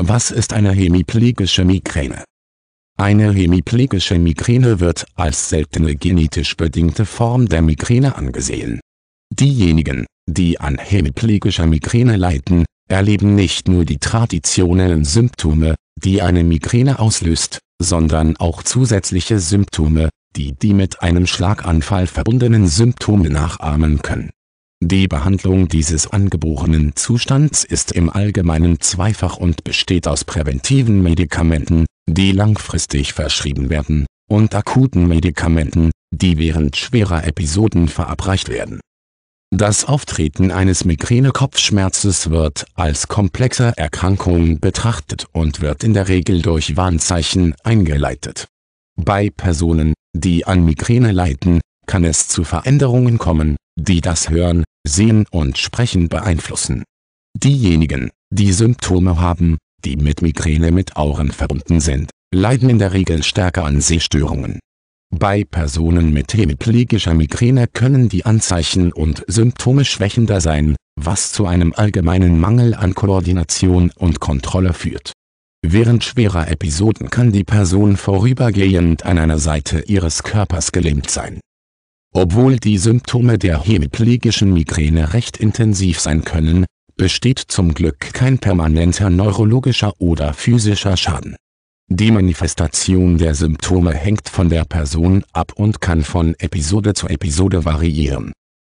Was ist eine hemiplegische Migräne? Eine hemiplegische Migräne wird als seltene genetisch bedingte Form der Migräne angesehen. Diejenigen, die an hemiplegischer Migräne leiden, erleben nicht nur die traditionellen Symptome, die eine Migräne auslöst, sondern auch zusätzliche Symptome, die die mit einem Schlaganfall verbundenen Symptome nachahmen können die Behandlung dieses angeborenen Zustands ist im Allgemeinen zweifach und besteht aus präventiven Medikamenten, die langfristig verschrieben werden, und akuten Medikamenten, die während schwerer Episoden verabreicht werden. Das Auftreten eines Migräne-Kopfschmerzes wird als komplexe Erkrankung betrachtet und wird in der Regel durch Warnzeichen eingeleitet. Bei Personen, die an Migräne leiden, kann es zu Veränderungen kommen die das Hören, Sehen und Sprechen beeinflussen. Diejenigen, die Symptome haben, die mit Migräne mit Auren verbunden sind, leiden in der Regel stärker an Sehstörungen. Bei Personen mit hemiplegischer Migräne können die Anzeichen und Symptome schwächender sein, was zu einem allgemeinen Mangel an Koordination und Kontrolle führt. Während schwerer Episoden kann die Person vorübergehend an einer Seite ihres Körpers gelähmt sein. Obwohl die Symptome der hemiplegischen Migräne recht intensiv sein können, besteht zum Glück kein permanenter neurologischer oder physischer Schaden. Die Manifestation der Symptome hängt von der Person ab und kann von Episode zu Episode variieren.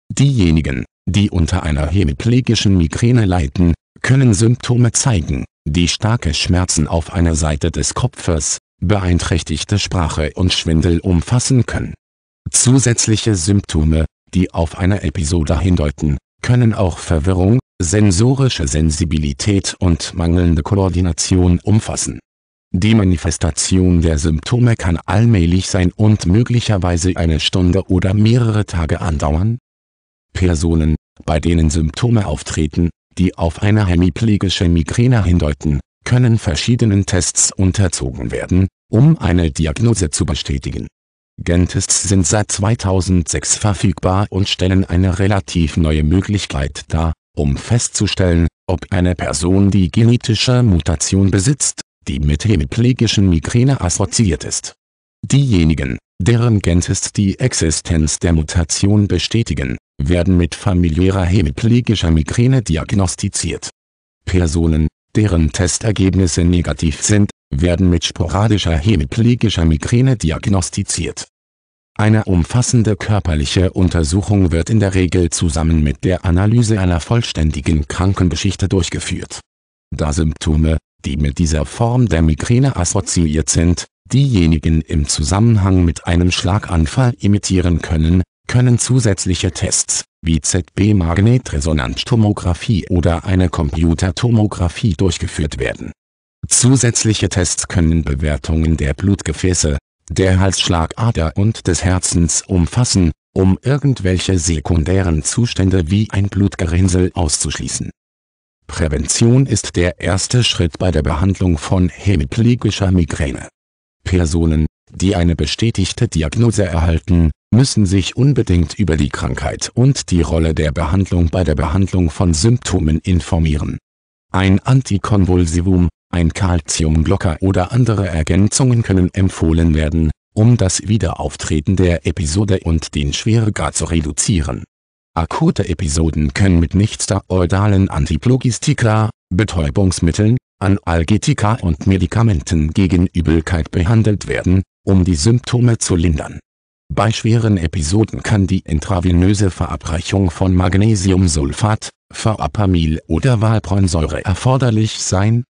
Diejenigen, die unter einer hemiplegischen Migräne leiden, können Symptome zeigen, die starke Schmerzen auf einer Seite des Kopfes, beeinträchtigte Sprache und Schwindel umfassen können Zusätzliche Symptome, die auf eine Episode hindeuten, können auch Verwirrung, sensorische Sensibilität und mangelnde Koordination umfassen. Die Manifestation der Symptome kann allmählich sein und möglicherweise eine Stunde oder mehrere Tage andauern. Personen, bei denen Symptome auftreten, die auf eine hemiplegische Migräne hindeuten, können verschiedenen Tests unterzogen werden, um eine Diagnose zu bestätigen Gentests sind seit 2006 verfügbar und stellen eine relativ neue Möglichkeit dar, um festzustellen, ob eine Person die genetische Mutation besitzt, die mit hemiplegischen Migräne assoziiert ist. Diejenigen, deren Gentests die Existenz der Mutation bestätigen, werden mit familiärer hemiplegischer Migräne diagnostiziert. Personen, deren Testergebnisse negativ sind, werden mit sporadischer hemiplegischer Migräne diagnostiziert. Eine umfassende körperliche Untersuchung wird in der Regel zusammen mit der Analyse einer vollständigen Krankengeschichte durchgeführt. Da Symptome, die mit dieser Form der Migräne assoziiert sind, diejenigen im Zusammenhang mit einem Schlaganfall imitieren können, können zusätzliche Tests, wie ZB-Magnetresonanztomographie oder eine Computertomographie durchgeführt werden. Zusätzliche Tests können Bewertungen der Blutgefäße, der Halsschlagader und des Herzens umfassen, um irgendwelche sekundären Zustände wie ein Blutgerinnsel auszuschließen. Prävention ist der erste Schritt bei der Behandlung von hemiplegischer Migräne. Personen, die eine bestätigte Diagnose erhalten, müssen sich unbedingt über die Krankheit und die Rolle der Behandlung bei der Behandlung von Symptomen informieren. Ein Antikonvulsivum, ein Calciumglocker oder andere Ergänzungen können empfohlen werden, um das Wiederauftreten der Episode und den Schweregrad zu reduzieren. Akute Episoden können mit nichtsteroidalen Antiplogistika, Betäubungsmitteln, Analgetika und Medikamenten gegen Übelkeit behandelt werden, um die Symptome zu lindern bei schweren Episoden kann die intravenöse Verabreichung von Magnesiumsulfat, Verapamil oder Valpronsäure erforderlich sein